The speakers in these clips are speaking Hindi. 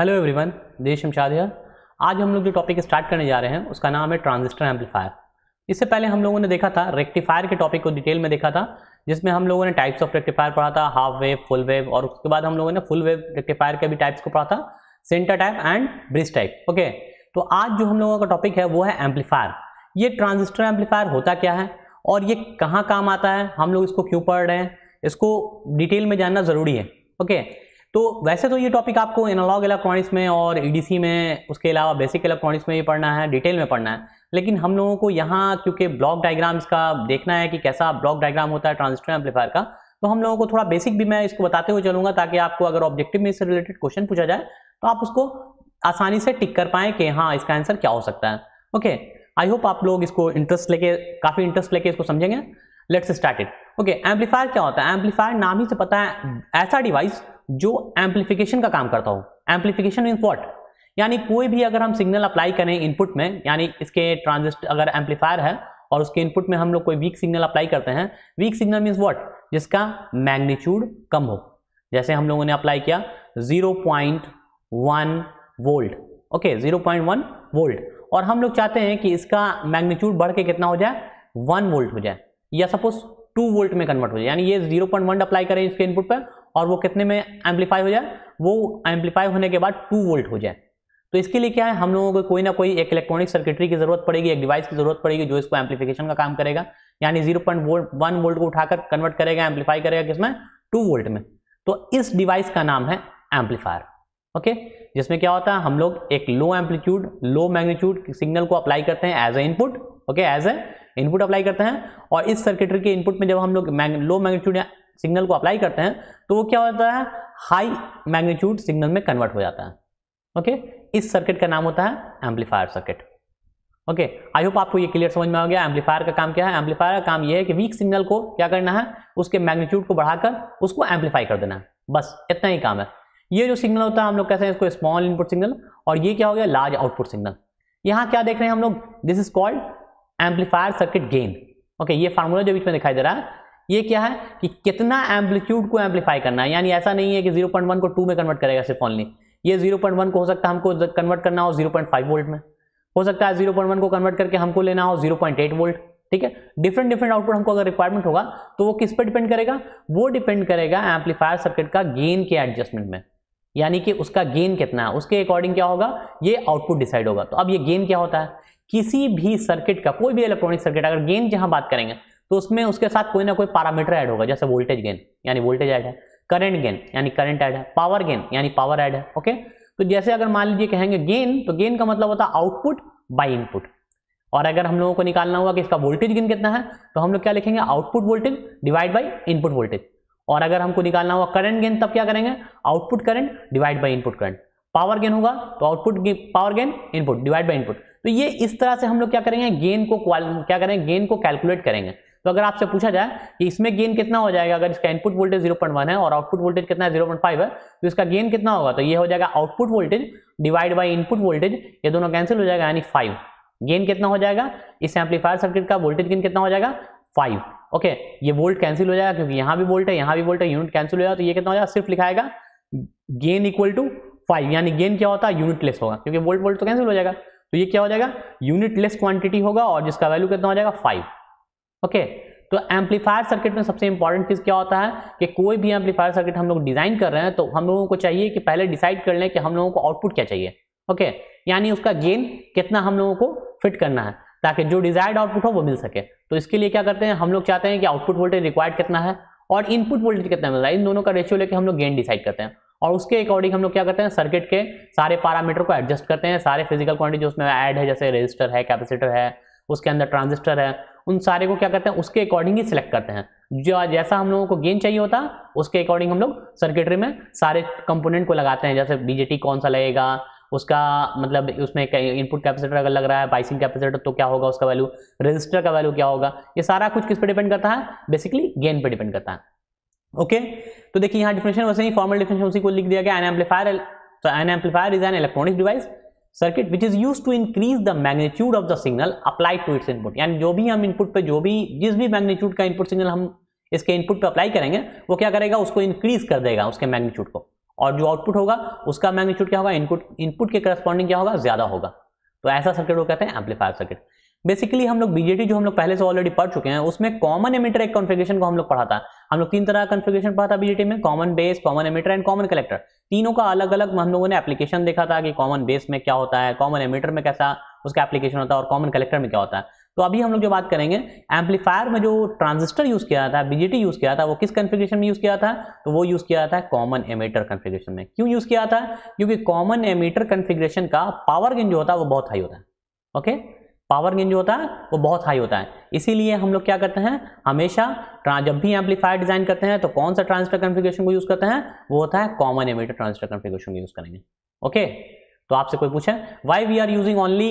हेलो एवरीवन देश शमशाद यार आज हम लोग जो टॉपिक स्टार्ट करने जा रहे हैं उसका नाम है ट्रांजिस्टर एम्पलीफायर इससे पहले हम लोगों ने देखा था रेक्टिफायर के टॉपिक को डिटेल में देखा था जिसमें हम लोगों ने टाइप्स ऑफ रेक्टिफायर पढ़ा था हाफ वेव फुल वेव और उसके बाद हम लोगों ने फुल वेव रेक्टिफायर के भी टाइप्स को पढ़ा था centre type and bridge type okay तो आज जो हम लोगों का टॉपिक है वो है एम्पलीफायर ये ट्रांजिस्टर एम्पलीफायर होता क्या है और ये कहाँ काम आता है हम लोग इसको क्यों पढ़ रहे हैं इसको डिटेल में जानना ज़रूरी है ओके okay? तो वैसे तो ये टॉपिक आपको एनालॉग इलेक्ट्रॉनिक्स में और ईडीसी e में उसके अलावा बेसिक इलेक्ट्रॉनिक्स में ये पढ़ना है डिटेल में पढ़ना है लेकिन हम लोगों को यहाँ क्योंकि ब्लॉक डायग्राम्स का देखना है कि कैसा ब्लॉक डायग्राम होता है ट्रांजिस्टर एम्पलीफायर का तो हम लोगों को थोड़ा बेसिक भी मैं इसको बताते हुए चलूंगा ताकि आपको अगर ऑब्जेक्टिव में इससे रिलेटेड क्वेश्चन पूछा जाए तो आप उसको आसानी से टिक कर पाएँ कि हाँ इसका आंसर क्या हो सकता है ओके आई होप आप लोग इसको इंटरेस्ट लेके काफ़ी इंटरेस्ट लेके इसको समझेंगे let's start it okay amplifier क्या होता है एम्पलीफायर नाम ही से पता है ऐसा डिवाइस जो एम्पलीफिकेशन का काम करता हो एम्पलीफिकेशन मीन्स वॉट यानी कोई भी अगर हम सिग्नल अप्लाई करें इनपुट में यानी इसके ट्रांजिस्ट अगर एम्पलीफायर है और उसके इनपुट में हम लोग कोई वीक सिग्नल अप्लाई करते हैं वीक सिग्नल मीन्स वॉट जिसका मैग्नीट्यूड कम हो जैसे हम लोगों ने अप्लाई किया 0.1 वोल्ट ओके 0.1 वोल्ट और हम लोग चाहते हैं कि इसका मैग्नीट्यूड बढ़ के कितना हो जाए वन वोल्ट हो जाए या सपोज टू वोल्ट में कन्वर्ट हो जाए यानी ये जीरो पॉइंट वन अप्लाई करें इसके इनपुट पर और वो कितने में एम्पलीफाई हो जाए वो एम्पलीफाई होने के बाद टू वोल्ट हो जाए तो इसके लिए क्या है हम लोगों को कोई ना कोई एक इलेक्ट्रॉनिक सर्किटरी की जरूरत पड़ेगी एक डिवाइस की जरूरत पड़ेगी जो इसको एम्पलीफिकेशन का काम करेगा यानी जीरो पॉइंट वन वोल्ट को उठाकर कन्वर्ट करेगा एम्पलीफाई करेगा किसमें टू वोल्ट में तो इस डिवाइस का नाम है एम्पलीफायर ओके जिसमें क्या होता है हम लोग एक low amplitude low magnitude signal को अप्लाई करते हैं as a input okay as a input apply करते हैं और इस सर्किटरी के इनपुट में जब हम लोग लो मैग्नीट्यूड या सिग्नल को अप्लाई करते हैं तो वो क्या होता है हाई मैग्नीट्यूड सिग्नल में कन्वर्ट हो जाता है ओके इस सर्किट का नाम होता है amplifier circuit okay I hope आपको ये क्लियर समझ में आ गया एम्पलीफायर का काम क्या है एम्पलीफायर का काम ये है कि वीक सिग्नल को क्या करना है उसके मैग्नीट्यूड को बढ़ाकर उसको एम्पलीफाई कर देना है बस इतना ही काम है ये जो सिग्नल होता है हम लोग कहते हैं इसको स्मॉल इनपुट सिग्नल और ये क्या हो गया लार्ज आउटपुट सिग्नल यहाँ क्या देख रहे हैं हम लोग this is called amplifier circuit gain okay ये फार्मूला जो बीच में दिखाई दे रहा है ये क्या है कि कितना एम्पलीट्यूड को एम्पलीफाई करना है यानी ऐसा नहीं है कि 0.1 को 2 में कन्वर्ट करेगा सिर्फ ऑनली ये 0.1 को हो सकता है हमको कन्वर्ट करना हो 0.5 वोल्ट में हो सकता है 0.1 को कन्वर्ट करके हमको लेना हो 0.8 वोल्ट ठीक है डिफरेंट डिफरेंट आउटपुट हमको अगर रिक्वायरमेंट होगा तो वो किस पर डिपेंड करेगा वो डिपेंड करेगा एम्पलीफायर सर्किट का गेन के एडजस्टमेंट में यानी कि उसका गेन कितना है उसके अकॉर्डिंग क्या होगा ये आउटपुट डिसाइड होगा तो अब ये गेन क्या होता है किसी भी सर्किट का कोई भी इलेक्ट्रॉनिक सर्किट अगर गेन जहां बात करेंगे तो उसमें उसके साथ कोई ना कोई पैरामीटर ऐड होगा जैसे वोल्टेज गेन यानी वोल्टेज ऐड है करंट गेन यानी करंट ऐड है पावर गेन यानी पावर ऐड है ओके तो जैसे अगर मान लीजिए कहेंगे गेन तो गेन का मतलब होता है आउटपुट बाई इनपुट और अगर हम लोगों को निकालना होगा कि इसका वोल्टेज गेन कितना है तो हम लोग क्या लिखेंगे output voltage divide by input voltage और अगर हमको निकालना होगा करंट गेन तब क्या करेंगे output current divide by input current power gain होगा तो output power gain input divide by input तो ये इस तरह से हम लोग क्या करेंगे गेन को क्या करेंगे गेन को कैलकुलेट करेंगे तो अगर आपसे पूछा जाए कि इसमें गेन कितना हो जाएगा अगर इसका इनपुट वोल्टेज 0.1 है और आउटपुट वोल्टेज कितना है 0.5 है तो इसका गेन कितना होगा तो ये हो जाएगा output voltage divide by input voltage ये दोनों कैंसिल हो जाएगा यानी फाइव गेन कितना हो जाएगा इस एम्पलीफायर सर्किट का वोल्टेज गेन कितना हो जाएगा फाइव ओके ये वोल्ट कैंसिल हो जाएगा क्योंकि यहाँ भी वोल्ट है यहाँ भी वोल्ट है यूनिट कैंसिल हो जाएगा तो ये कितना हो जाएगा सिर्फ लिखाएगा गेन इक्वल टू फाइव यानी गेन क्या होता है यूनिट लेस होगा क्योंकि वोल्ट वोल्ट तो कैंसिल हो जाएगा तो ये क्या हो जाएगा यूनिट लेस क्वांटिटी होगा और जिसका वैल्यू कितना हो जाएगा फाइव ओके तो एम्पलीफायर सर्किट में सबसे इंपॉर्टेंट चीज़ क्या होता है कि कोई भी एम्पलीफायर सर्किट हम लोग डिज़ाइन कर रहे हैं तो हम लोगों को चाहिए कि पहले डिसाइड कर लें कि हम लोगों को आउटपुट क्या चाहिए ओके यानी उसका गेन कितना हम लोगों को फिट करना है ताकि जो डिजायर्ड आउटपुट हो वो मिल सके तो इसके लिए क्या करते हैं हम लोग चाहते हैं कि आउटपुट वोल्टेज रिक्वायर्ड कितना है और इनपुट वोल्टेज कितना मिल रहा है मतलब इन दोनों का रेशियो लेके हम लोग गेन डिसाइड करते हैं और उसके अकॉर्डिंग हम लोग क्या करते हैं सर्किट के सारे पैरामीटर को एडजस्ट करते हैं सारे फिजिकल क्वांटिटी जो उसमें ऐड है जैसे रजिस्टर है कैपेसिटर है उसके अंदर ट्रांजिस्टर है उन सारे को क्या करते हैं उसके अकॉर्डिंग ही सिलेक्ट करते हैं जो जैसा हम लोगों को गेन चाहिए होता उसके अकॉर्डिंग हम लोग सर्किटरी में सारे कंपोनेंट को लगाते हैं जैसे बीजेटी कौन सा लगेगा उसका मतलब उसमें इनपुट कैपेसिटर अगर लग रहा है पाइसिंग कैपेसिटर तो क्या होगा उसका वैल्यू रजिस्टर का वैल्यू क्या होगा ये सारा कुछ किस पर डिपेंड करता है बेसिकली गेन पर डिपेंड करता है ओके तो देखिए यहाँ डिफिनेशन वैसे ही फॉर्मल डिफिनेशन उसी को लिख दिया गया an amplifier an amplifier is an electronic device circuit which is use to increase the magnitude of the signal apply to its input यानी जो भी हम इनपुट पे जो भी जिस भी मैग्नीट्यूड का इनपुट सिग्नल हम इसके इनपुट पे अप्लाई करेंगे वो क्या करेगा उसको इंक्रीज कर देगा उसके मैग्नीट्यूड को और जो आउटपुट होगा उसका मैग्नीट्यूड क्या होगा इनपुट इनपुट के करस्पॉन्डिंग क्या होगा ज्यादा होगा तो ऐसा सर्किट को कहते हैं एम्पलीफायर सर्किट बेसिकली हम लोग बीजेटी जो हम लोग पहले से ऑलरेडी पढ़ चुके हैं उसमें कॉमन एमिटर एक कॉन्फ़िगरेशन को हम लोग पढ़ा था हम लोग तीन तरह का कॉन्फ़िगरेशन पढ़ा था बीजेटी में common base common emitter and common collector तीनों का अलग अलग हम लोगों ने एप्लीकेशन देखा था कि कॉमन बेस में क्या होता है कॉमन एमिटर में कैसा उसका एप्लीकेशन होता है और कॉमन कलेक्टर में क्या होता है तो अभी हम लोग जो बात करेंगे एम्पलीफायर में जो ट्रांजिस्टर यूज किया था बीजेटी यूज किया था वो किस कन्फिग्रेशन में यूज किया था तो वो यूज किया था कॉमन एमिटर कन्फिग्रेशन में क्यों यूज किया था क्योंकि कॉमन एमिटर कन्फिग्रेशन का पावर गेन जो होता है वो बहुत हाई होता है ओके okay? पावर गेन जो होता है वो बहुत हाई होता है इसीलिए हम लोग क्या करते हैं हमेशा जब भी एम्पलीफायर डिजाइन करते हैं तो कौन सा ट्रांसफर कन्फिग्रेशन को यूज़ करते हैं वो होता है कॉमन एमिटर ट्रांसफर कन्फिग्रेशन को यूज़ करेंगे ओके तो आपसे कोई पूछे why we are using only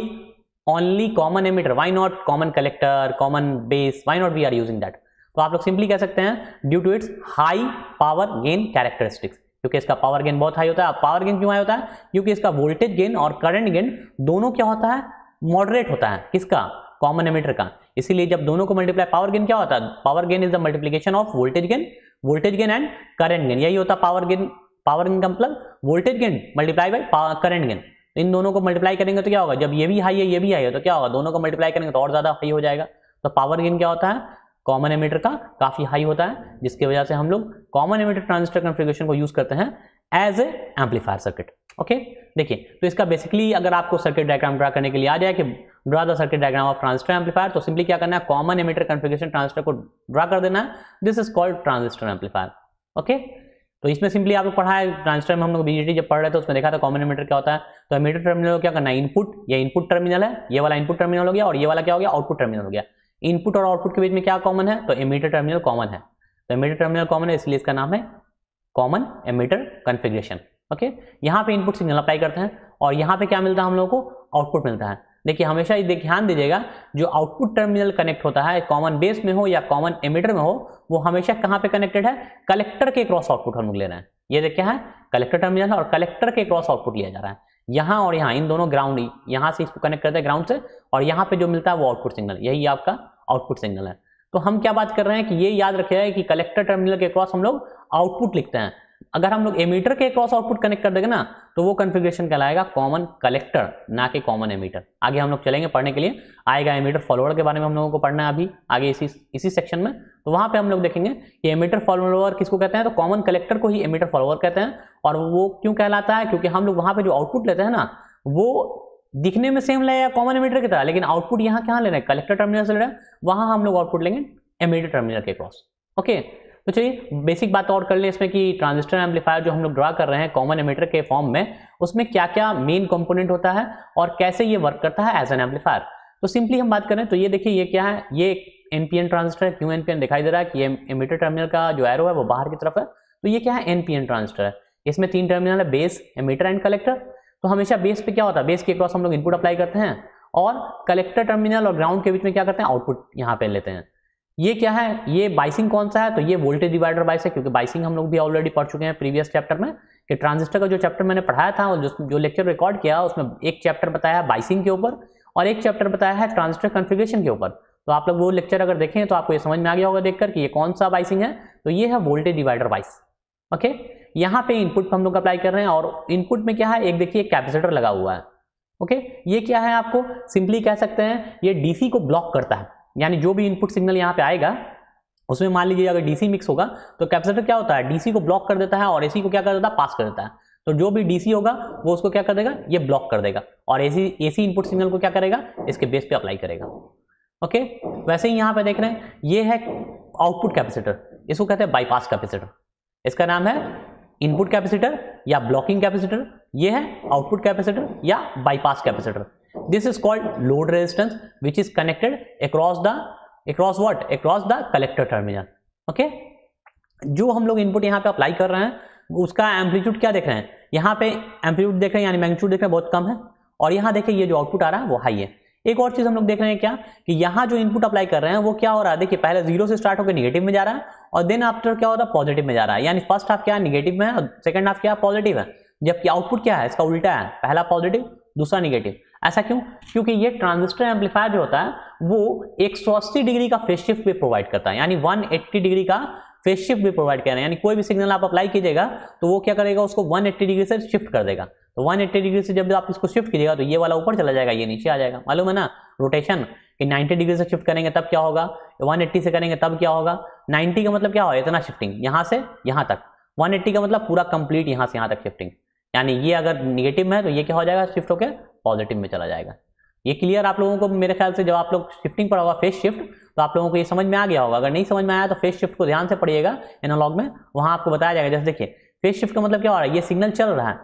only common emitter why not common collector common base why not we are using that तो आप लोग सिंपली कह सकते हैं due to its high power gain characteristics क्योंकि इसका पावर गेन बहुत हाई होता है पावर गेन क्यों हाई होता है क्योंकि इसका वोल्टेज गेन और करंट गेन दोनों क्या होता है मॉडरेट होता है किसका कॉमन एमिटर का इसीलिए जब दोनों को मल्टीप्लाई पावर गेन क्या होता है power gain is the multiplication of voltage gain voltage gain and current gain यही होता है पावर गेन पावर गेन का मतलब voltage gain multiply by current gain इन दोनों को मल्टीप्लाई करेंगे तो क्या होगा जब ये भी हाई है ये भी हाई है तो क्या होगा दोनों को मल्टीप्लाई करेंगे तो और ज्यादा हाई हो जाएगा तो पावर गेन क्या होता है कॉमन एमिटर का काफी हाई होता है जिसकी वजह से हम लोग कॉमन एमिटर ट्रांजिस्टर कॉन्फ़िगरेशन को यूज करते हैं as a amplifier circuit okay देखिए तो इसका बेसिकली अगर आपको सर्किट डायग्राम ड्रा करने के लिए आ जाए कि draw the circuit diagram of transistor amplifier तो सिंपली क्या करना है कॉमन एमिटर कॉन्फ़िगरेशन ट्रांजिस्टर को ड्रा कर देना है this is called transistor amplifier okay तो इसमें सिंपली आप लोग पढ़ा है ट्रांजिस्टर में हम लोग बीजेटी जब पढ़ रहे थे उसमें देखा था कॉमन एमिटर क्या होता है तो एमिटर टर्मिनल को क्या करना है इनपुट या इनपुट टर्मिनल है ये वाला इनपुट टर्मिनल हो गया और ये वाला क्या हो गया आउटपुट टर्मिनल हो गया इनपुट और आउटपुट के बीच में क्या कॉमन है तो एमिटर टर्मिनल कॉमन है तो एमिटर टर्मिनल कॉमन है इसलिए इसका नाम है कॉमन एमिटर कन्फिग्रेशन ओके यहाँ पे इनपुट सिग्नल अप्लाई करते हैं और यहाँ पे क्या मिलता है हम लोगों को आउटपुट मिलता है देखिए हमेशा ये ध्यान दीजिएगा जो आउटपुट टर्मिनल कनेक्ट होता है कॉमन बेस में हो या कॉमन एमिटर में हो वो हमेशा कहाँ पे कनेक्टेड है कलेक्टर के क्रॉस आउटपुट हम लोग ले रहे हैं ये देखिए है कलेक्टर टर्मिनल है और कलेक्टर के क्रॉस आउटपुट लिया जा रहा है यहाँ और यहाँ इन दोनों ग्राउंड यहाँ से इसको कनेक्ट करते हैं ग्राउंड से और यहाँ पे जो मिलता है वो आउटपुट सिग्नल यही आपका आउटपुट सिग्नल है तो हम क्या बात कर रहे हैं कि ये याद रखिएगा कि कलेक्टर टर्मिनल के क्रॉस हम लोग आउटपुट लिखते हैं अगर हम लोग एमीटर के क्रॉस आउटपुट कनेक्ट कर देंगे ना तो वो कॉन्फ़िगरेशन कहलाएगा कॉमन कलेक्टर ना कि कॉमन एमीटर आगे हम लोग चलेंगे पढ़ने के लिए आएगा एमीटर फॉलोअर के बारे में हम लोगों को पढ़ना है अभी आगे इसी इसी सेक्शन में तो वहां पे हम लोग देखेंगे कि एमीटर फॉलोअर किसको कहते हैं तो कॉमन कलेक्टर को ही एमीटर फॉलोअर कहते हैं और वो क्यों कहलाता है क्योंकि हम लोग वहां पर जो आउटपुट लेते हैं ना वो दिखने में सेम लगेगा कॉमन एमीटर की तरह लेकिन आउटपुट यहाँ क्या रहे हैं कलेक्टर टर्मिनल से ले रहे हैं वहां हम लोग आउटपुट लेंगे एमीटर टर्मिनल के क्रॉस ओके तो चलिए बेसिक बात और कर लें इसमें कि ट्रांजिस्टर एम्पलीफायर जो हम लोग ड्रा कर रहे हैं कॉमन एमिटर के फॉर्म में उसमें क्या क्या मेन कंपोनेंट होता है और कैसे ये वर्क करता है एज एन एम्पलीफायर तो सिंपली हम बात करें तो ये देखिए ये क्या है ये एनपीएन ट्रांजिस्टर है क्यों एनपीएन दिखाई दे रहा है कि एमिटर टर्मिनल का जो एरो है वो बाहर की तरफ है तो ये क्या है एनपीएन ट्रांजिस्टर है इसमें तीन टर्मिनल है बेस एमिटर एंड कलेक्टर तो हमेशा बेस पे क्या होता है बेस के क्रॉस हम लोग इनपुट अप्लाई करते हैं और कलेक्टर टर्मिनल और ग्राउंड के बीच में क्या करते हैं आउटपुट यहाँ पे लेते हैं ये क्या है ये बाइसिंग कौन सा है तो ये वोल्टेज डिवाइडर बाइस है क्योंकि बाइसिंग हम लोग भी ऑलरेडी पढ़ चुके हैं प्रीवियस चैप्टर में कि ट्रांजिस्टर का जो चैप्टर मैंने पढ़ाया था और जो, जो लेक्चर रिकॉर्ड किया उसमें एक चैप्टर बताया बाइसिंग के ऊपर और एक चैप्टर बताया है ट्रांजिस्टर कन्फिग्रेशन के ऊपर तो आप लोग वो लेक्चर अगर देखें तो आपको ये समझ में आ गया होगा देखकर कि ये कौन सा बाइसिंग है तो ये है वोल्टेज डिवाइडर बाइस ओके यहाँ पे इनपुट हम लोग अप्लाई कर रहे हैं और इनपुट में क्या है एक देखिए कैपेसिटर लगा हुआ है ओके ये क्या है आपको सिंपली कह सकते हैं ये डीसी को ब्लॉक करता है यानी जो भी इनपुट सिग्नल यहाँ पे आएगा उसमें मान लीजिए अगर डीसी मिक्स होगा तो कैपेसिटर क्या होता है डीसी को ब्लॉक कर देता है और एसी को क्या कर देता है पास कर देता है तो जो भी डीसी होगा वो उसको क्या कर देगा ये ब्लॉक कर देगा और एसी एसी इनपुट सिग्नल को क्या करेगा इसके बेस पे अप्लाई करेगा ओके वैसे ही यहाँ पे देख रहे हैं ये है आउटपुट कैपेसिटर इसको कहते हैं बाईपास कैपेसिटर इसका नाम है इनपुट कैपेसिटर या ब्लॉकिंग कैपेसिटर ये है आउटपुट कैपेसिटर या bypass capacitor this is called load resistance which is connected across the across what across the collector terminal okay जो हम लोग इनपुट यहाँ पे अप्लाई कर रहे हैं उसका एम्पलीट्यूड क्या देख रहे हैं यहाँ पे एम्पलीट्यूड देख रहे हैं यानी मैग्नीट्यूड देख रहे हैं बहुत कम है और यहाँ देखिए ये जो आउटपुट आ रहा है वो हाई है एक और चीज हम लोग देख रहे हैं क्या कि यहाँ जो इनपुट अप्लाई कर रहे हैं वो क्या हो रहा है देखिए पहले जीरो से स्टार्ट होकर निगेटिव में जा रहा है और देन आफ्टर क्या हो रहा है पॉजिटिव में जा रहा है यानी फर्स्ट हाफ क्या निगेटिव में है और सेकंड हाफ क्या पॉजिटिव है जबकि आउटपुट क्या है इसका उल्टा है पहला पॉजिटिव दूसरा निगेटिव ऐसा क्यों क्योंकि ये ट्रांजिस्टर एम्पलीफायर जो होता है वो अस्सी डिग्री का फेस शिफ्ट भी प्रोवाइड करता है यानी एट्टी डिग्री का फेस शिफ्ट भी प्रोवाइड कर रहे हैं यानी कोई भी सिग्नल आप अप्लाई कीजिएगा तो वो क्या करेगा उसको 180 डिग्री से शिफ्ट कर देगा तो 180 डिग्री से जब आप इसको शिफ्ट कीजिएगा तो ये वाला ऊपर चला जाएगा ये नीचे आ जाएगा मालूम है ना रोटेशन कि 90 डिग्री से शिफ्ट करेंगे तब क्या होगा 180 से करेंगे तब क्या होगा 90 का मतलब क्या होगा इतना शिफ्टिंग यहाँ से यहाँ तक एट्टी का मतलब पूरा कंप्लीट यहाँ से यहाँ तक शिफ्टिंग यानी ये अगर निगेटिव है तो ये क्या हो जाएगा शिफ्ट होकर पॉजिटिव में चला जाएगा ये क्लियर आप लोगों को मेरे ख्याल से जब आप लोग शिफ्टिंग पर होगा फेस शिफ्ट तो आप लोगों को ये समझ में आ गया होगा अगर नहीं समझ में आया तो फेस शिफ्ट को ध्यान से पढ़िएगा एनालॉग में वहां आपको बताया जाएगा जैसे देखिए फेस शिफ्ट का मतलब क्या हो रहा है ये सिग्नल चल रहा है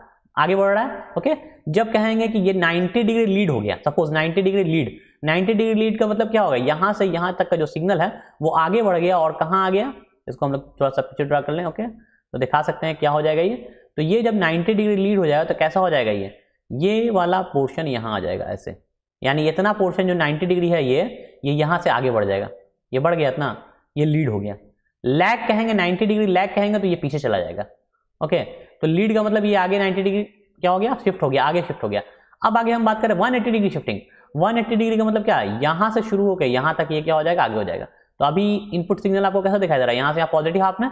आगे बढ़ रहा है ओके जब कहेंगे कि ये 90 डिग्री लीड हो गया suppose 90 degree lead 90 degree lead का मतलब क्या होगा यहाँ से यहाँ तक का जो सिग्नल है वो आगे बढ़ गया और कहाँ आ गया इसको हम लोग थोड़ा सा पिक्चर ड्रा कर लें ओके तो दिखा सकते हैं क्या हो जाएगा ये तो ये जब नाइन्टी डिग्री लीड हो जाएगा तो कैसा हो जाएगा ये ये वाला पोर्शन यहाँ आ जाएगा ऐसे यानी इतना पोर्शन जो 90 डिग्री है ये ये यहाँ से आगे बढ़ जाएगा ये बढ़ गया इतना ये लीड हो गया लैग कहेंगे 90 डिग्री लैग कहेंगे तो ये पीछे चला जाएगा ओके तो लीड का मतलब ये आगे 90 डिग्री क्या हो गया शिफ्ट हो गया आगे शिफ्ट हो गया अब आगे हम बात करें 180 डिग्री शिफ्टिंग 180 डिग्री का मतलब क्या है यहाँ से शुरू होकर यहाँ तक ये क्या हो जाएगा आगे हो जाएगा तो अभी इनपुट सिग्नल आपको कैसा दिखाई दे रहा है यहाँ से यहाँ पॉजिटिव हाफ में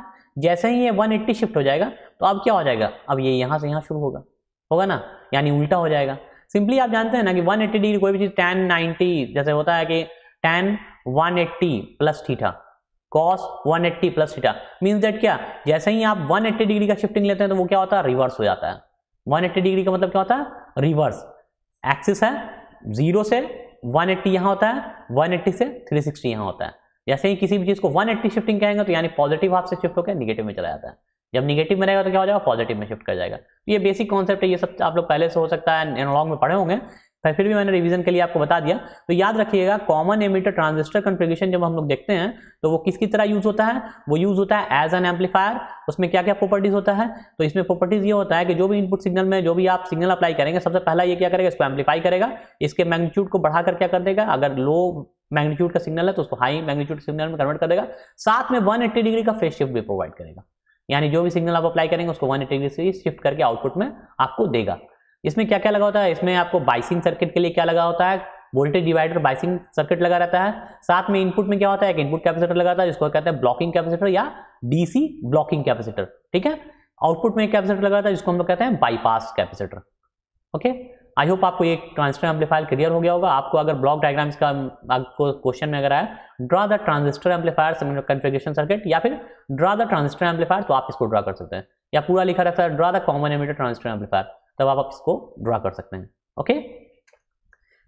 जैसे ही ये वन शिफ्ट हो जाएगा तो अब क्या हो जाएगा अब ये यहाँ से यहाँ शुरू होगा होगा ना यानी उल्टा हो जाएगा सिंपली आप जानते हैं ना कि 180 डिग्री कोई भी चीज टेन नाइनटी जैसे होता है कि tan 180 plus theta cos one eighty plus theta means that क्या जैसे ही आप 180 डिग्री का शिफ्टिंग लेते हैं तो वो क्या होता है रिवर्स हो जाता है 180 डिग्री का मतलब क्या होता है रिवर्स एक्सिस है जीरो से 180 एट्टी यहाँ होता है 180 से 360 यहाँ होता है जैसे ही किसी भी चीज को 180 शिफ्टिंग कहेंगे तो यानी पॉजिटिव हाफ से शिफ्ट होकर निगेटिव में चला जाता है जब निगेटिव में रहेगा तो क्या हो जाएगा पॉजिटिव में शिफ्ट कर जाएगा तो ये बेसिक कॉन्सेप्ट है ये सब आप लोग पहले से हो सकता है एनोलॉग में पढ़े होंगे फिर भी मैंने रिवीजन के लिए आपको बता दिया तो याद रखिएगा कॉमन एमिटर ट्रांजिस्टर कॉन्फ़िगरेशन जब हम लोग देखते हैं तो वो किसकी तरह यूज होता है वो यूज होता है एज एन एम्पलीफायर उसमें क्या क्या प्रॉपर्टीज होता है तो इसमें प्रॉपर्टीज ये होता है कि जो भी इनपुट सिग्नल में जो भी आप सिग्नल अप्लाई करेंगे सबसे पहला ये क्या करेगा इसको एम्पलीफाई करेगा इसके मैग्नीट्यूड को बढ़ाकर क्या कर देगा अगर लो मैग्नीट्यूड का सिग्नल है तो उसको हाई मैग्नीट्यूड सिग्नल में कन्वर्ट कर देगा साथ में वन डिग्री का फेस शिफ्ट भी प्रोवाइड करेगा यानी जो भी सिग्नल आप अप्लाई करेंगे उसको वन एटी डिग्री शिफ्ट करके आउटपुट में आपको देगा इसमें क्या क्या लगा होता है इसमें आपको बाइसिंग सर्किट के लिए क्या लगा होता है वोल्टेज डिवाइडर बाइसिंग सर्किट लगा रहता है साथ में इनपुट में क्या होता है एक इनपुट कैपेसिटर लगा है जिसको कहते हैं ब्लॉकिंग कैपेसिटर या डीसी ब्लॉकिंग कैपेसिटर ठीक है आउटपुट में एक कैपेसिटर लगा है जिसको हम लोग कहते हैं bypass capacitor okay I hope आपको ये ट्रांजिस्टर एम्पलीफायर क्लियर हो गया होगा आपको अगर ब्लॉक डायग्राम्स का आपको क्वेश्चन में अगर आया draw the transistor amplifier configuration circuit या फिर ड्रा द ट्रांजिस्टर एम्पलीफायर तो आप इसको ड्रा कर सकते हैं या पूरा लिखा रखता है draw the common emitter transistor amplifier तब आप इसको ड्रा कर सकते हैं ओके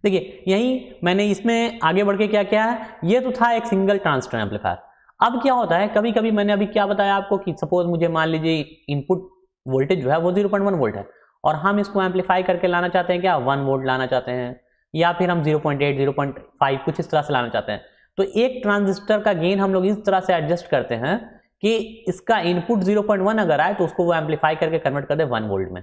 देखिए यही मैंने इसमें आगे बढ़ के क्या किया है ये तो था एक सिंगल ट्रांजिस्टर एम्पलीफायर अब क्या होता है कभी कभी मैंने अभी क्या बताया आपको कि सपोज मुझे मान लीजिए इनपुट वोल्टेज जो है वो जीरो पॉइंट वन वोल्ट है और हम इसको एम्पलीफाई करके लाना चाहते हैं क्या वन वोल्ट लाना चाहते हैं या फिर हम 0.8 0.5 कुछ इस तरह से लाना चाहते हैं तो एक ट्रांजिस्टर का गेन हम लोग इस तरह से एडजस्ट करते हैं कि इसका इनपुट 0.1 अगर आए तो उसको वो एम्पलीफाई करके कन्वर्ट कर दे वन वोल्ट में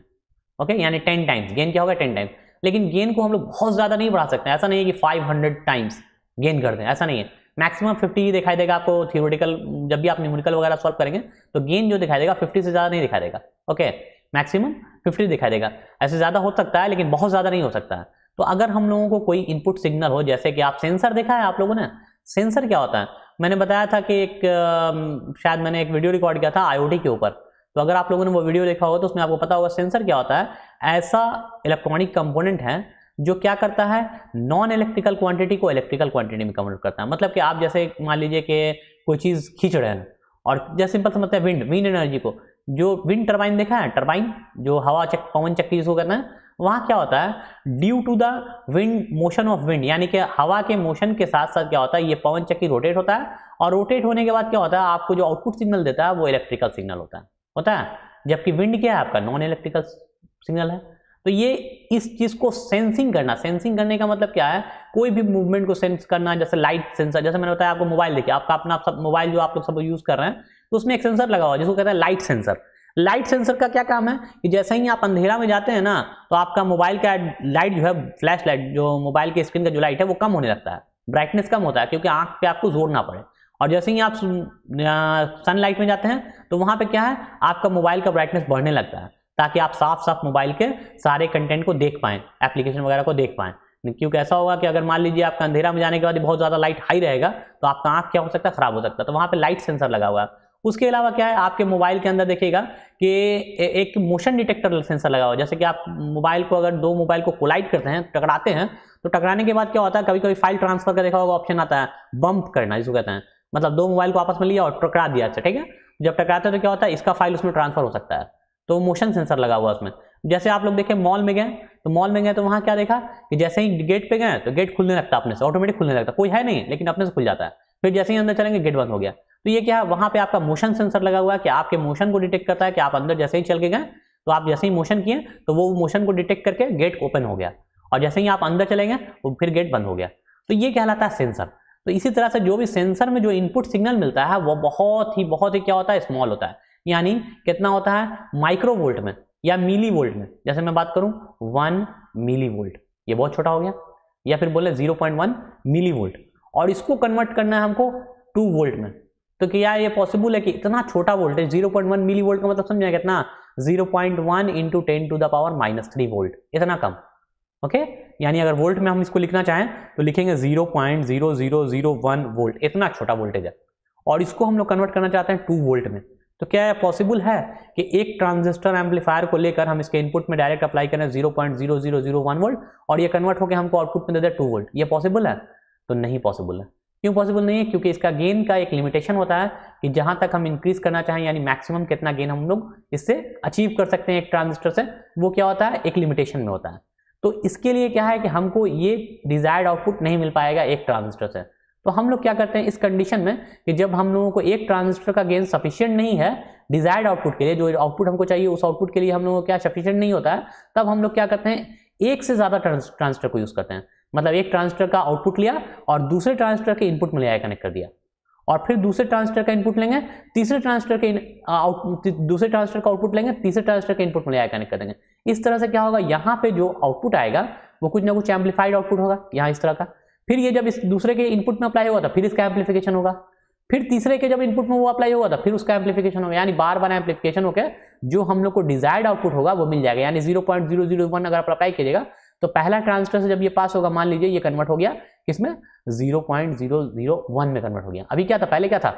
ओके यानी टेन टाइम्स गेन क्या होगा टेन टाइम्स लेकिन गेन को हम लोग बहुत ज़्यादा नहीं बढ़ा सकते ऐसा नहीं है कि फाइव हंड्रेड टाइम्स गेन कर दें ऐसा नहीं है मैक्सिमम 50 ही दिखाई देगा आपको थियोरेटिकल जब भी आप न्यूमेरिकल वगैरह सॉल्व करेंगे तो गेन जो दिखाई देगा 50 से ज़्यादा नहीं दिखाई देगा ओके मैक्सिमम फिफ्टी दिखाई देगा ऐसे ज़्यादा हो सकता है लेकिन बहुत ज़्यादा नहीं हो सकता है तो अगर हम लोगों को कोई इनपुट सिग्नल हो जैसे कि आप सेंसर देखा है आप लोगों ने सेंसर क्या होता है मैंने बताया था कि एक शायद मैंने एक वीडियो रिकॉर्ड किया था आई के ऊपर तो अगर आप लोगों ने वो वीडियो देखा होगा तो उसमें आपको पता होगा सेंसर क्या होता है ऐसा इलेक्ट्रॉनिक कंपोनेंट है जो क्या करता है नॉन इलेक्ट्रिकल क्वांटिटी को इलेक्ट्रिकल क्वांटिटी में कन्वर्ट करता है मतलब कि आप जैसे मान लीजिए कि कोई चीज़ खींच रहे हैं और जैसे सिंपल समझते हैं विंड विंड एनर्जी को जो विंड टर्बाइन देखा है टर्बाइन जो हवा चक पवन चक्की जिसको करना है वहाँ क्या होता है due to the wind motion of wind यानी कि हवा के मोशन के साथ साथ क्या होता है ये पवन चक्की रोटेट होता है और रोटेट होने के बाद क्या होता है आपको जो आउटपुट सिग्नल देता है वो इलेक्ट्रिकल सिग्नल होता है होता है जबकि विंड क्या है आपका नॉन इलेक्ट्रिकल सिग्नल है तो ये इस चीज़ को सेंसिंग करना सेंसिंग करने का मतलब क्या है कोई भी मूवमेंट को सेंस करना जैसे लाइट सेंसर जैसे मैंने बताया आपको मोबाइल देखिए आपका अपना आप सब मोबाइल जो आप लोग सब यूज़ कर रहे हैं तो उसमें एक सेंसर लगा हुआ जिसको कहता है लाइट सेंसर लाइट सेंसर का क्या काम है कि जैसे ही आप अंधेरा में जाते हैं ना तो आपका मोबाइल का लाइट जो है फ्लैश लाइट जो मोबाइल के स्क्रीन का जो लाइट है वो कम होने लगता है ब्राइटनेस कम होता है क्योंकि आंख पे आपको जोर ना पड़े और जैसे ही आप सनलाइट में जाते हैं तो वहाँ पे क्या है आपका मोबाइल का ब्राइटनेस बढ़ने लगता है ताकि आप साफ साफ मोबाइल के सारे कंटेंट को देख पाएँ एप्लीकेशन वगैरह को देख पाएँ क्योंकि ऐसा होगा कि अगर मान लीजिए आपका अंधेरा में जाने के बाद बहुत ज़्यादा लाइट हाई रहेगा तो आपका आँख क्या हो सकता है खराब हो सकता है तो वहाँ पर लाइट सेंसर लगा हुआ है उसके अलावा क्या है आपके मोबाइल के अंदर देखिएगा कि एक मोशन डिटेक्टर सेंसर लगा हुआ जैसे कि आप मोबाइल को अगर दो मोबाइल को कोलाइट करते हैं टकराते हैं तो टकराने के बाद क्या होता है कभी कभी फाइल ट्रांसफर का देखा होगा ऑप्शन आता है बम्प करना जिसको कहते हैं मतलब दो मोबाइल को आपस में लिया और टकरा दिया अच्छा ठीक है जब टकराते हैं तो क्या होता है इसका फाइल उसमें ट्रांसफर हो सकता है तो मोशन सेंसर लगा हुआ उसमें जैसे आप लोग देखें मॉल में गए तो मॉल में गए तो वहाँ क्या देखा कि जैसे ही गेट पे गए तो गेट खुलने लगता है अपने से ऑटोमेटिक खुलने लगता कोई है नहीं लेकिन अपने से खुल जाता है फिर जैसे ही अंदर चलेंगे गेट बंद हो गया तो ये क्या है वहां पे आपका मोशन सेंसर लगा हुआ है कि आपके मोशन को डिटेक्ट करता है कि आप अंदर जैसे ही चल के गए तो आप जैसे ही मोशन किए तो वो मोशन को डिटेक्ट करके गेट ओपन हो गया और जैसे ही आप अंदर चले गए वो फिर गेट बंद हो गया तो ये कहलाता है सेंसर तो इसी तरह से जो भी सेंसर में जो इनपुट सिग्नल मिलता है वो बहुत ही बहुत ही क्या होता है स्मॉल होता है यानी कितना होता है माइक्रो वोल्ट में या मिली वोल्ट में जैसे मैं बात करूं वन मिली वोल्ट ये बहुत छोटा हो गया या फिर बोले zero point one milli volt और इसको कन्वर्ट करना है हमको टू वोल्ट में तो क्या ये पॉसिबल है कि इतना छोटा voltage zero point one milli volt का मतलब समझ आएगा इतना zero point one into ten to the power minus three volt इतना कम ओके यानी अगर वोल्ट में हम इसको लिखना चाहें तो लिखेंगे zero point zero zero zero one volt इतना छोटा वोल्टेज है और इसको हम लोग कन्वर्ट करना चाहते हैं टू वोल्ट में तो क्या यह पॉसिबल है कि एक ट्रांजिस्टर एम्पलीफायर को लेकर हम इसके इनपुट में डायरेक्ट अप्लाई करें zero point zero zero zero one volt और ये कन्वर्ट होकर हमको आउटपुट में दे दे टू वोल्ट ये पॉसिबल है तो नहीं पॉसिबल है क्यों पॉसिबल नहीं है क्योंकि इसका गेन का एक लिमिटेशन होता है कि जहां तक हम इंक्रीज करना चाहें यानी मैक्सिमम कितना गेन हम लोग इससे अचीव कर सकते हैं एक ट्रांजिस्टर से वो क्या होता है एक लिमिटेशन में होता है तो इसके लिए क्या है कि हमको ये डिजायर्ड आउटपुट नहीं मिल पाएगा एक ट्रांजिस्टर से तो हम लोग क्या करते हैं इस कंडीशन में कि जब हम लोगों को एक ट्रांजिस्टर का गेन सफिशियंट नहीं है डिजायर्ड आउटपुट के लिए जो आउटपुट हमको चाहिए उस आउटपुट के लिए हम लोगों को क्या सफिशियंट नहीं होता है तब हम लोग क्या करते हैं एक से ज़्यादा ट्रांजिस्टर को यूज़ करते हैं मतलब एक ट्रांजिस्टर का आउटपुट लिया और दूसरे ट्रांजिस्टर के इनपुट में ले आया कनेक्ट कर दिया और फिर दूसरे ट्रांजिस्टर का इनपुट लेंगे तीसरे ट्रांजिस्टर के दूसरे ट्रांजिस्टर का आउटपुट लेंगे तीसरे ट्रांजिस्टर के इनपुट में ले कनेक्ट कर देंगे इस तरह से क्या होगा यहाँ पे जो आउटपुट आएगा वो कुछ ना कुछ एम्पलीफाइड आउटपुट होगा यहाँ इस तरह का फिर ये जब इस दूसरे के इनपुट में अप्लाई हुआ था फिर इसका एम्पलीफिकेशन होगा फिर तीसरे के जब इनपुट में वो अप्लाई हुआ था फिर उसका एम्पलीफिकेशन होगा यानी बार बार एम्पलीफिकेशन होकर जो हम लोग को डिजायर्ड आउटपुट होगा वो मिल जाएगा यानी zero point zero zero one अगर आप अप्लाई कीजिएगा तो पहला ट्रांजिस्टर से जब ये पास होगा मान लीजिए ये कन्वर्ट हो गया किसमें zero point zero zero one में कन्वर्ट हो गया अभी क्या था पहले क्या था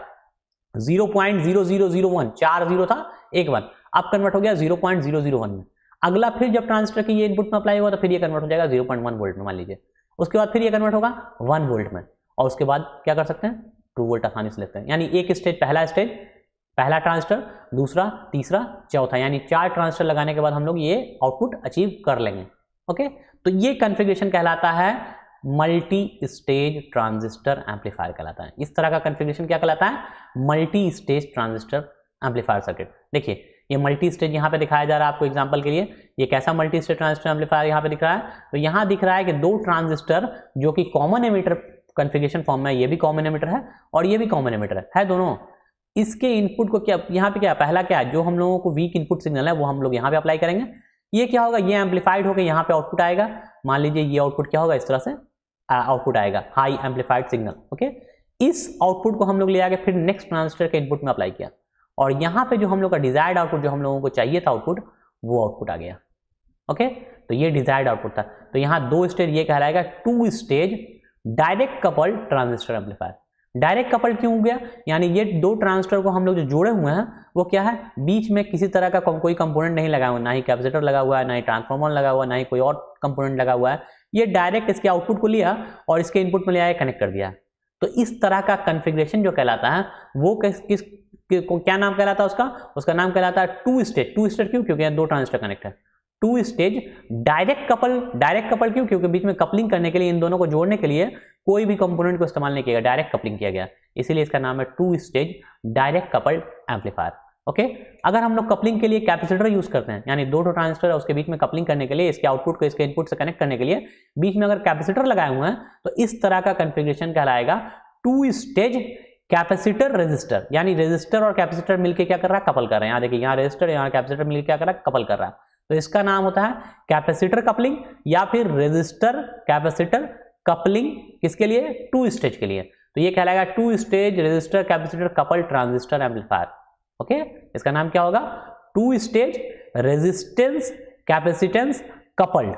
zero point zero zero zero one चार जीरो था एक वन अब कन्वर्ट हो गया zero point zero zero one में अगला फिर जब ट्रांजिस्टर की ये इनपुट में अप्लाई हुआ तो फिर ये कन्वर्ट हो जाएगा जीरो पॉइंट वन वोल्ट में मान लीजिए उसके बाद फिर ये कन्वर्ट होगा वन वोल्ट में और उसके बाद क्या कर सकते हैं टू वोल्ट आसानी से लेते हैं यानी एक स्टेज पहला स्टेज पहला ट्रांजिस्टर दूसरा तीसरा चौथा यानी चार ट्रांजिस्टर लगाने के बाद हम लोग ये आउटपुट अचीव कर लेंगे ओके तो ये कॉन्फ़िगरेशन कहलाता है मल्टी स्टेज ट्रांजिस्टर एम्पलीफायर कहलाता है इस तरह का कॉन्फ़िगरेशन क्या कहलाता है multi stage transistor amplifier circuit देखिए ये मल्टी स्टेज यहाँ पे दिखाया जा रहा है आपको एग्जांपल के लिए ये कैसा मल्टी स्टेज ट्रांजिस्टर एम्पलीफायर यहाँ पे दिख रहा है तो यहाँ दिख रहा है कि दो ट्रांजिस्टर जो कि कॉमन एमीटर कॉन्फ़िगरेशन फॉर्म में ये भी कॉमन एमीटर है और ये भी कॉमन एमीटर है, है दोनों इसके इनपुट को क्या यहाँ पे क्या पहला क्या जो हम लोगों को वीक इनपुट सिग्नल है वो हम लोग यहाँ पे अप्लाई करेंगे ये क्या होगा ये एम्पलीफाइड होकर यहाँ पे आउटपुट आएगा मान लीजिए ये आउटपुट क्या होगा इस तरह से आउटपुट आएगा हाई एम्पलीफाइड सिग्नल ओके इस आउटपुट को हम लोग ले आगे फिर नेक्स्ट ट्रांजिस्टर के इनपुट में अप्लाई किया और यहाँ पे जो हम लोग का डिजायर्ड आउटपुट जो हम लोगों को चाहिए था आउटपुट वो आउटपुट आ गया ओके तो ये डिजायर्ड आउटपुट था तो यहाँ दो स्टेज ये कहलाएगा two stage direct coupled transistor amplifier direct couple क्यों हो गया यानी ये दो ट्रांजिस्टर को हम लोग जो जोड़े हुए हैं वो क्या है बीच में किसी तरह का कोई कंपोनेंट नहीं लगा हुआ ना ही कैपेसिटर लगा हुआ है ना ही ट्रांसफॉर्मर लगा हुआ ना ही कोई और कंपोनेंट लगा हुआ है ये डायरेक्ट इसके आउटपुट को लिया और इसके इनपुट में लिया कनेक्ट कर दिया तो इस तरह का कन्फिग्रेशन जो कहलाता है वो किस किस क्या नाम कहलाता है उसका उसका नाम कहलाता है टू स्टेज टू स्टेज क्यों क्योंकि दो ट्रांजिस्टर कनेक्ट है two stage direct couple direct couple क्यों क्योंकि बीच में कपलिंग करने के लिए इन दोनों को जोड़ने के लिए कोई भी कंपोनेंट को इस्तेमाल नहीं किया गया डायरेक्ट कपलिंग किया गया इसीलिए इसका नाम है two stage direct coupled amplifier okay okay? अगर हम लोग कपलिंग के लिए कैपेसिटर यूज करते हैं यानी दो ट्रांसिस्टर है उसके बीच में कपलिंग करने के लिए इसके आउटपुट को इसके इनपुट से कनेक्ट करने के लिए बीच में अगर कैपेसिटर लगाए हुए हैं तो इस तरह का कन्फिग्रेशन कहलाएगा टू स्टेज कैपेसिटर रेजिस्टर यानी रेजिस्टर और कैपेसिटर मिलकर क्या कर रहा है कपल कर रहे हैं यहाँ देखिए यहाँ रजिस्टर यहाँ कैपेसिटर मिलकर क्या कर रहा है कपल कर रहा है तो इसका नाम होता है कैपेसिटर कपलिंग या फिर रेजिस्टर कैपेसिटर कपलिंग किसके लिए टू स्टेज के लिए तो ये कहलाएगा two stage resistor capacitor couple transistor amplifier okay इसका नाम क्या होगा two stage resistance capacitance coupled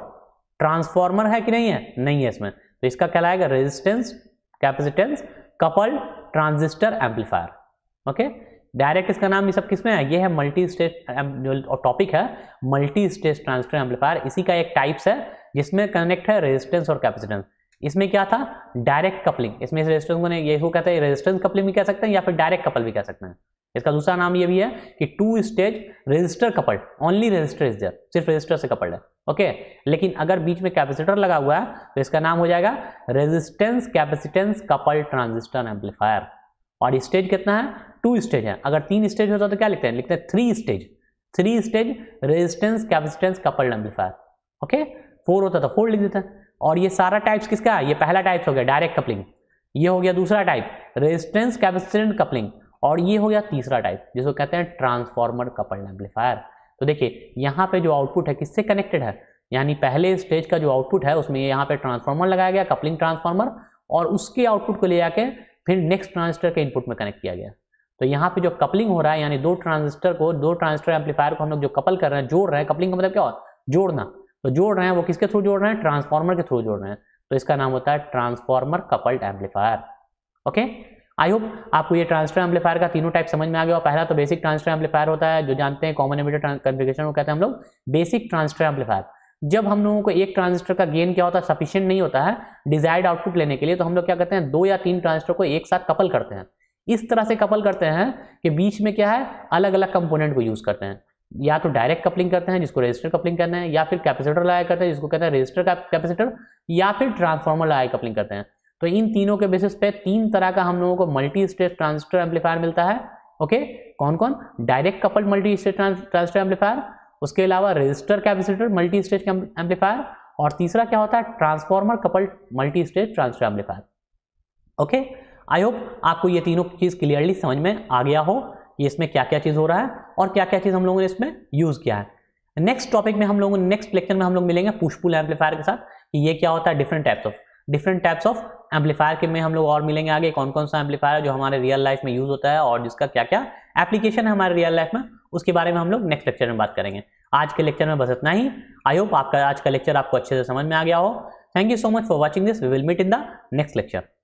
transformer है कि नहीं है नहीं है इसमें तो इसका कहलाएगा resistance capacitance coupled transistor amplifier okay direct इसका नाम ये सब किसमें है ये है मल्टी स्टेज जो टॉपिक है मल्टी स्टेज ट्रांजिस्टर एम्पलीफायर इसी का एक टाइप्स है जिसमें कनेक्ट है रेजिस्टेंस और कैपेसिटेंस इसमें क्या था डायरेक्ट कपलिंग इसमें इस रेजिस्टेंस को ये इसको कहते हैं रेजिस्टेंस कपलिंग भी कह सकते हैं या फिर डायरेक्ट कपल भी कह सकते हैं इसका दूसरा नाम ये भी है कि two stage resistor coupled only resistor is there सिर्फ रजिस्टर से कपल्ड है ओके लेकिन अगर बीच में कैपेसिटर लगा हुआ है तो इसका नाम हो जाएगा resistance capacitance couple transistor amplifier और स्टेज कितना है टू स्टेज है अगर तीन स्टेज होता तो क्या लिखते हैं लिखते हैं three stage three stage resistance capacitance coupled amplifier okay four होता तो फोर लिख देते हैं और ये सारा टाइप्स किसका है ये पहला टाइप हो गया डायरेक्ट कपलिंग ये हो गया दूसरा टाइप रेजिस्टेंस कैपेसिटेंट कपलिंग और ये हो गया तीसरा टाइप जिसको कहते हैं ट्रांसफॉर्मर कपल एम्पलीफायर तो देखिए यहाँ पे जो आउटपुट है किससे कनेक्टेड है यानी पहले स्टेज का जो आउटपुट है उसमें यहाँ पे ट्रांसफार्मर लगाया गया कपलिंग ट्रांसफार्मर और उसके आउटपुट को ले जाके फिर नेक्स्ट ट्रांजिस्टर के इनपुट में कनेक्ट किया गया तो यहाँ पे जो कपलिंग हो रहा है यानी दो ट्रांजिस्टर को दो ट्रांजिस्टर एम्पलीफायर को हम लोग जो कपल कर रहे हैं जोड़ रहे हैं कपलिंग का मतलब क्या हो जोड़ना तो जोड़ रहे हैं वो किसके थ्रू जोड़ रहे हैं ट्रांसफॉर्मर के थ्रू जोड़ रहे हैं तो इसका नाम होता है transformer coupled amplifier okay I hope आपको ये ट्रांसफर एम्पलीफायर का तीनों टाइप समझ में आ गया पहला तो बेसिक ट्रांसफर एम्पलीफायर होता है जो जानते हैं कॉमन एमिटर कन्फिगेशन वो कहते हैं हम लोग बेसिक ट्रांसफर एम्पलीफायर जब हम लोगों को एक ट्रांजिस्टर का गेन क्या होता है सफिशियंट नहीं होता है डिजायर्ड आउटपुट लेने के लिए तो हम लोग क्या करते हैं दो या तीन ट्रांजिस्टर को एक साथ कपल करते हैं इस तरह से कपल करते हैं कि बीच में क्या है अलग अलग कंपोनेंट को यूज करते हैं या तो डायरेक्ट कपलिंग करते हैं जिसको रजिस्टर कपलिंग करते हैं या फिर कैपेसिटर लाया करते हैं जिसको कहते हैं रजिस्टर कैपेसिटर या फिर ट्रांसफार्मर लाया कपलिंग करते हैं तो इन तीनों के बेसिस पे तीन तरह का हम लोगों को मल्टी स्टेज ट्रांसिस्टर एम्पलीफायर मिलता है ओके कौन कौन direct coupled multi stage transistor amplifier उसके अलावा resistor capacitor multi stage amplifier और तीसरा क्या होता है transformer coupled multi stage transistor amplifier okay I hope आपको ये तीनों चीज़ क्लियरली समझ में आ गया हो इसमें क्या क्या चीज़ हो रहा है और क्या क्या चीज़ हम लोगों ने इसमें यूज़ किया है नेक्स्ट टॉपिक में हम लोगों नेक्स्ट लेक्चर में हम लोग मिलेंगे पुष्पुल एम्पलीफायर के साथ कि ये क्या होता है different types of different types of amplifier के में हम लोग और मिलेंगे आगे कौन कौन सा एम्पलीफायर जो हमारे रियल लाइफ में यूज़ होता है और जिसका क्या क्या एप्लीकेशन है हमारे रियल लाइफ में उसके बारे में हम लोग नेक्स्ट लेक्चर में बात करेंगे आज के लेक्चर में बस इतना ही आई होप आपका आज का लेक्चर आपको अच्छे से समझ में आ गया हो thank you so much for watching this we will meet in the next lecture